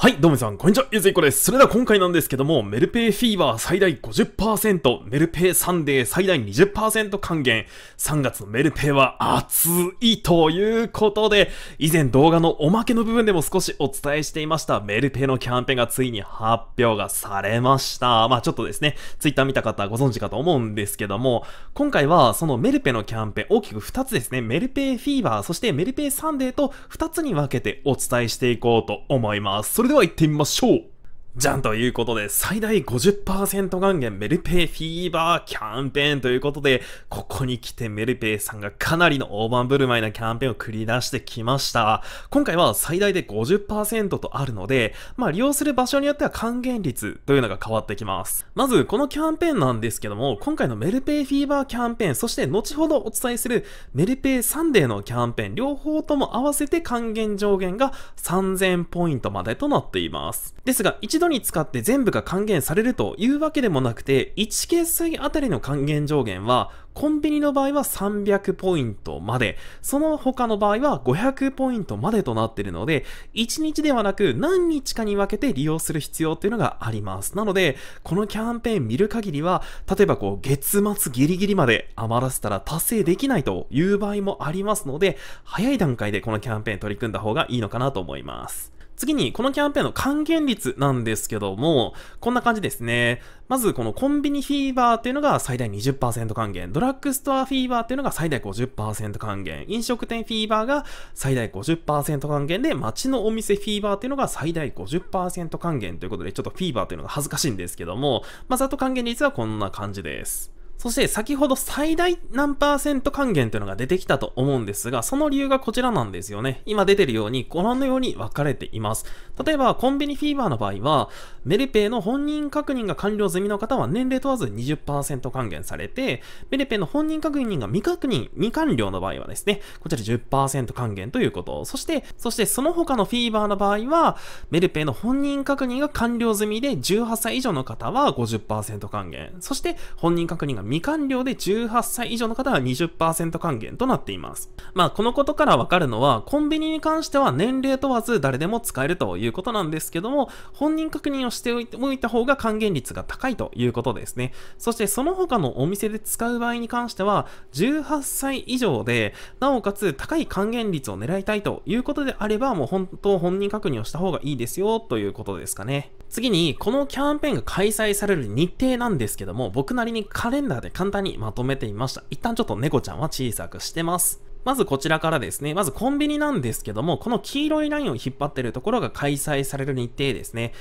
はい、どうもみさん、こんにちは。ゆずいこです。それでは今回なんですけども、メルペイフィーバー最大50%、メルペイサンデー最大20%還元、3月のメルペイは熱いということで、以前動画のおまけの部分でも少しお伝えしていました、メルペイのキャンペーンがついに発表がされました。まあちょっとですね、ツイッター見た方ご存知かと思うんですけども、今回はそのメルペイのキャンペーン、大きく2つですね、メルペイフィーバー、そしてメルペイサンデーと2つに分けてお伝えしていこうと思います。れでは行ってみましょうじゃんということで、最大50%還元メルペイフィーバーキャンペーンということで、ここに来てメルペイさんがかなりの大盤振る舞いなキャンペーンを繰り出してきました。今回は最大で50%とあるので、まあ利用する場所によっては還元率というのが変わってきます。まず、このキャンペーンなんですけども、今回のメルペイフィーバーキャンペーン、そして後ほどお伝えするメルペイサンデーのキャンペーン、両方とも合わせて還元上限が3000ポイントまでとなっています。ですが、一度に使って全部が還元されるというわけでもなくて、1決済あたりの還元上限は、コンビニの場合は300ポイントまで、その他の場合は500ポイントまでとなっているので、1日ではなく何日かに分けて利用する必要っていうのがあります。なので、このキャンペーン見る限りは、例えばこう、月末ギリギリまで余らせたら達成できないという場合もありますので、早い段階でこのキャンペーン取り組んだ方がいいのかなと思います。次に、このキャンペーンの還元率なんですけども、こんな感じですね。まず、このコンビニフィーバーっていうのが最大20%還元、ドラッグストアフィーバーっていうのが最大50%還元、飲食店フィーバーが最大50%還元で、街のお店フィーバーっていうのが最大50%還元ということで、ちょっとフィーバーというのが恥ずかしいんですけども、まあ、ざっと還元率はこんな感じです。そして先ほど最大何パーセント還元というのが出てきたと思うんですが、その理由がこちらなんですよね。今出てるように、ご覧のように分かれています。例えば、コンビニフィーバーの場合は、メルペイの本人確認が完了済みの方は年齢問わず20%還元されて、メルペイの本人確認が未確認、未完了の場合はですね、こちら10%還元ということ。そして、そしてその他のフィーバーの場合は、メルペイの本人確認が完了済みで18歳以上の方は50%還元。そして、本人確認が未完了で18歳以上の方は20%還元となっています。まあ、このことからわかるのは、コンビニに関しては年齢問わず誰でも使えるということなんですけども、本人確認をしておいた方が還元率が高いということですね。そしてその他のお店で使う場合に関しては、18歳以上で、なおかつ高い還元率を狙いたいということであれば、もう本当本人確認をした方がいいですよということですかね。次に、このキャンペーンが開催される日程なんですけども、僕なりにカレンダーらで簡単にまとめてみました。一旦ちょっと猫ちゃんは小さくしてます。まずこちらからですね、まずコンビニなんですけども、この黄色いラインを引っ張ってるところが開催される日程ですね。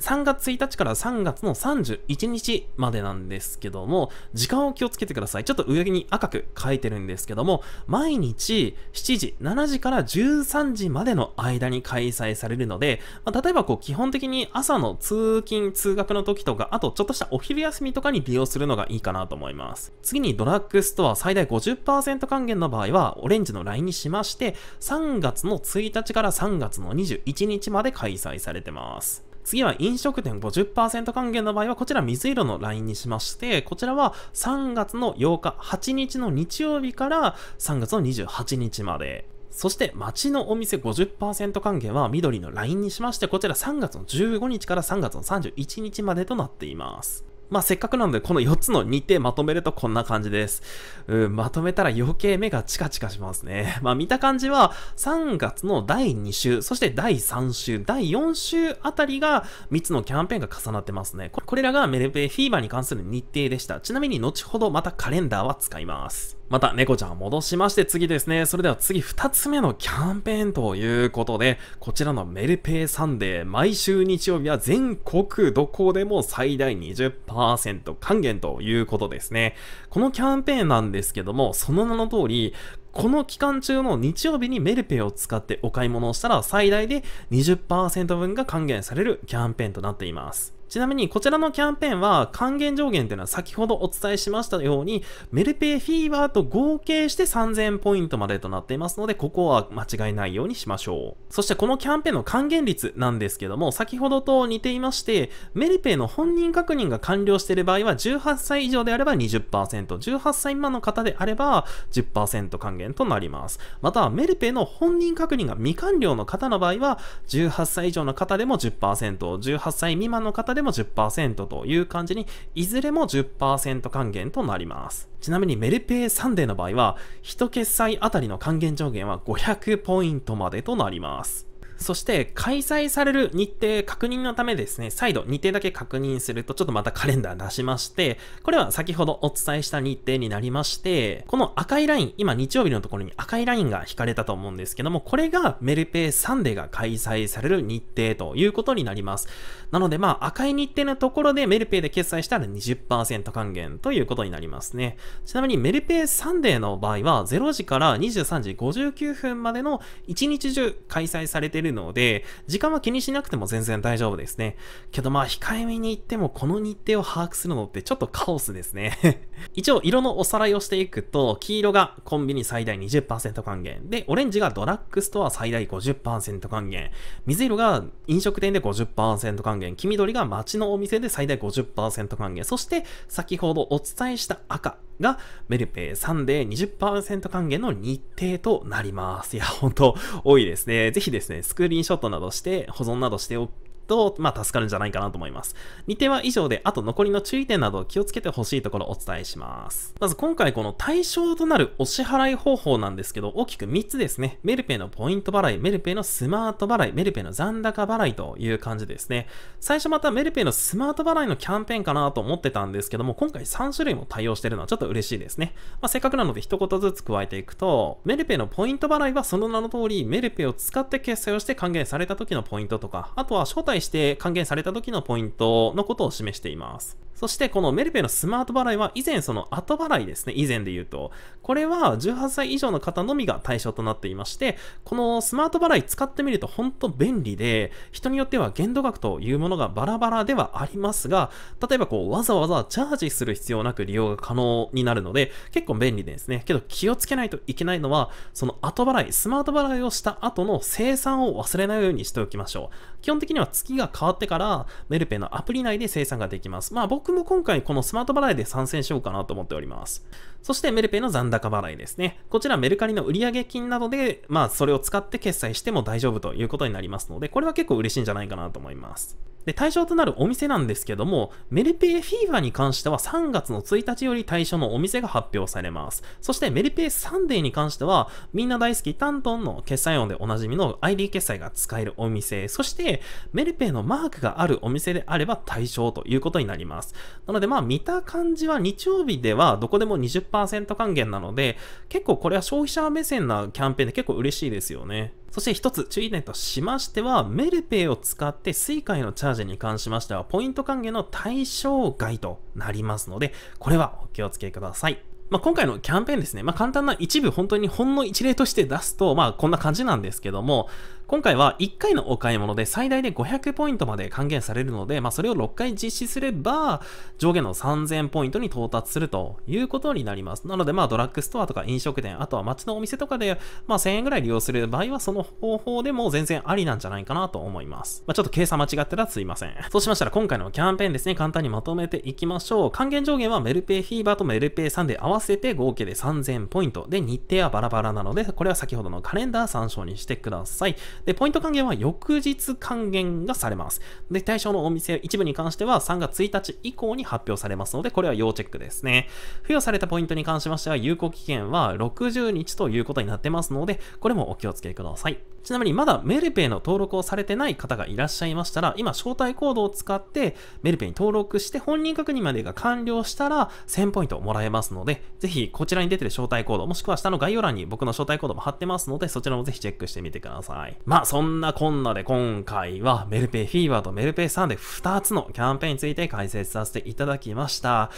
3月1日から3月の31日までなんですけども、時間を気をつけてください。ちょっと上に赤く書いてるんですけども、毎日7時、7時から13時までの間に開催されるので、まあ、例えばこう基本的に朝の通勤、通学の時とか、あとちょっとしたお昼休みとかに利用するのがいいかなと思います。次にドラッグストア最大50%還元の場合は、オレンジのラインにしまして、3月の1日から3月の21日まで開催されてます。次は飲食店50%還元の場合は、こちら水色のラインにしまして、こちらは3月の8日、8日の日曜日から3月の28日まで。そして街のお店50%還元は緑のラインにしまして、こちら3月の15日から3月の31日までとなっています。まあ、せっかくなので、この4つの日程まとめるとこんな感じです。うん、まとめたら余計目がチカチカしますね。まあ、見た感じは、3月の第2週、そして第3週、第4週あたりが3つのキャンペーンが重なってますね。これらがメルペイフィーバーに関する日程でした。ちなみに後ほどまたカレンダーは使います。また猫ちゃんを戻しまして次ですね、それでは次二つ目のキャンペーンということで、こちらのメルペイサンデー、毎週日曜日は全国どこでも最大20%還元ということですね。このキャンペーンなんですけども、その名の通り、この期間中の日曜日にメルペイを使ってお買い物をしたら最大で20%分が還元されるキャンペーンとなっています。ちなみにこちらのキャンペーンは還元上限というのは先ほどお伝えしましたようにメルペイフィーバーと合計して3000ポイントまでとなっていますのでここは間違いないようにしましょう。そしてこのキャンペーンの還元率なんですけども先ほどと似ていましてメルペイの本人確認が完了している場合は18歳以上であれば 20%18 歳未満の方であれば10%還元となります。またメルペイの本人確認が未完了の方の場合は18歳以上の方でも 10%18 歳未満の方ででも10%という感じに、いずれも10%還元となります。ちなみにメルペイサンデーの場合は、一決済あたりの還元上限は500ポイントまでとなります。そして開催される日程確認のためですね、再度日程だけ確認するとちょっとまたカレンダー出しまして、これは先ほどお伝えした日程になりまして、この赤いライン、今日曜日のところに赤いラインが引かれたと思うんですけども、これがメルペイサンデーが開催される日程ということになります。なのでまあ赤い日程のところでメルペイで決済したら20%還元ということになりますね。ちなみにメルペイサンデーの場合は0時から23時59分までの1日中開催されているるので、時間は気にしなくても全然大丈夫ですね。けどまあ、控えめに言ってもこの日程を把握するのってちょっとカオスですね 一応、色のおさらいをしていくと、黄色がコンビニ最大20%還元。で、オレンジがドラッグストア最大50%還元。水色が飲食店で50%還元。黄緑が街のお店で最大50%還元。そして、先ほどお伝えした赤。が、メルペイ3で20%還元の日程となります。いや、ほんと、多いですね。ぜひですね、スクリーンショットなどして、保存などしておと、まあ、助かるんじゃないかなと思います。2点は以上で、あと残りの注意点など気をつけてほしいところをお伝えします。まず今回この対象となるお支払い方法なんですけど、大きく3つですね。メルペイのポイント払い、メルペイのスマート払い、メルペイの残高払いという感じですね。最初またメルペイのスマート払いのキャンペーンかなと思ってたんですけども、今回3種類も対応してるのはちょっと嬉しいですね。まあ、せっかくなので一言ずつ加えていくと、メルペイのポイント払いはその名の通り、メルペイを使って決済をして還元された時のポイントとか、あとは招待対して還元された時のポイントのことを示しています。そしてこのメルペのスマート払いは以前その後払いですね、以前で言うと。これは18歳以上の方のみが対象となっていまして、このスマート払い使ってみると本当便利で、人によっては限度額というものがバラバラではありますが、例えばこうわざわざチャージする必要なく利用が可能になるので、結構便利ですね。けど気をつけないといけないのは、その後払い、スマート払いをした後の生産を忘れないようにしておきましょう。基本的には月が変わってから、メルペのアプリ内で生産ができます。まあ僕僕も今回このスマート払いで参戦しようかなと思っております。そしてメルペイの残高払いですね。こちらメルカリの売上金などで、まあそれを使って決済しても大丈夫ということになりますので、これは結構嬉しいんじゃないかなと思います。で、対象となるお店なんですけども、メルペイフィーバーに関しては3月の1日より対象のお店が発表されます。そしてメルペイサンデーに関しては、みんな大好きタントンの決済音でおなじみの ID 決済が使えるお店、そしてメルペイのマークがあるお店であれば対象ということになります。なのでまあ見た感じは日曜日ではどこでも20%還元なので、結構これは消費者目線なキャンペーンで結構嬉しいですよね。そして一つ注意点としましては、メルペイを使ってスイカへのチャージに関しましては、ポイント還元の対象外となりますので、これはお気をつけください。まあ、今回のキャンペーンですね、まあ、簡単な一部本当にほんの一例として出すと、まあ、こんな感じなんですけども、今回は1回のお買い物で最大で500ポイントまで還元されるので、まあ、それを6回実施すれば、上限の3000ポイントに到達するということになります。なので、まあ、ドラッグストアとか飲食店、あとは街のお店とかで、まあ、1000円ぐらい利用する場合は、その方法でも全然ありなんじゃないかなと思います。まあ、ちょっと計算間違ってたらすいません。そうしましたら、今回のキャンペーンですね、簡単にまとめていきましょう。還元上限はメルペイフィーバーとメルペイさんで合わせて合計で3000ポイント。で、日程はバラバラなので、これは先ほどのカレンダー参照にしてください。で、ポイント還元は翌日還元がされます。で、対象のお店一部に関しては3月1日以降に発表されますので、これは要チェックですね。付与されたポイントに関しましては、有効期限は60日ということになってますので、これもお気をつけください。ちなみにまだメルペイの登録をされてない方がいらっしゃいましたら、今招待コードを使ってメルペイに登録して本人確認までが完了したら1000ポイントもらえますので、ぜひこちらに出てる招待コード、もしくは下の概要欄に僕の招待コードも貼ってますので、そちらもぜひチェックしてみてください。まあそんなこんなで今回はメルペイフィーバーとメルペイサンデー2つのキャンペーンについて解説させていただきました。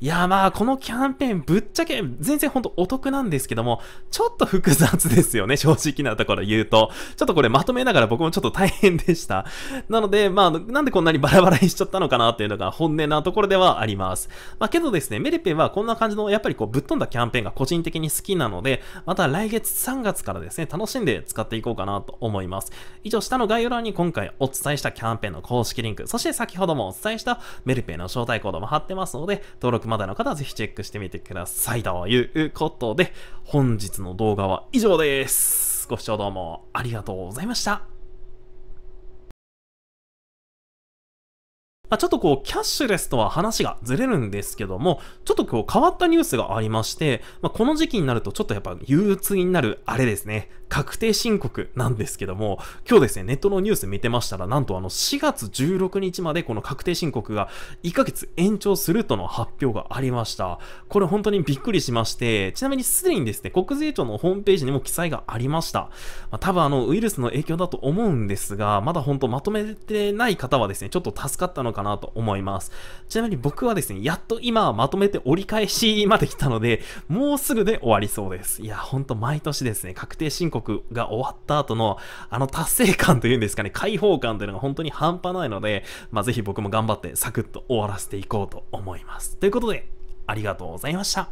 いやまあこのキャンペーンぶっちゃけ全然ほんとお得なんですけども、ちょっと複雑ですよね、正直なところ言うと。ちょっとこれまとめながら僕もちょっと大変でした。なのでまあなんでこんなにバラバラにしちゃったのかなっていうのが本音なところではあります。まあけどですね、メルペイはこんな感じのやっぱりこうぶっ飛んだキャンペーンが個人的に好きなので、また来月3月からですね、楽しんで使っていこうかなと思います。思います。以上、下の概要欄に今回お伝えしたキャンペーンの公式リンク、そして先ほどもお伝えしたメルペイの招待コードも貼ってますので、登録まだの方はぜひチェックしてみてください。ということで、本日の動画は以上です。ご視聴どうもありがとうございました。まあ、ちょっとこう、キャッシュレスとは話がずれるんですけども、ちょっとこう、変わったニュースがありまして、まあ、この時期になるとちょっとやっぱ憂鬱になる、あれですね、確定申告なんですけども、今日ですね、ネットのニュース見てましたら、なんとあの、4月16日までこの確定申告が1ヶ月延長するとの発表がありました。これ本当にびっくりしまして、ちなみにすでにですね、国税庁のホームページにも記載がありました。まあ、多分あの、ウイルスの影響だと思うんですが、まだ本当まとめてない方はですね、ちょっと助かったのかななと思います。ちなみに僕はですね、やっと今まとめて折り返しまで来たので、もうすぐで終わりそうです。いや、ほんと毎年ですね、確定申告が終わった後の、あの達成感というんですかね、解放感というのが本当に半端ないので、まあ、ぜひ僕も頑張ってサクッと終わらせていこうと思います。ということで、ありがとうございました。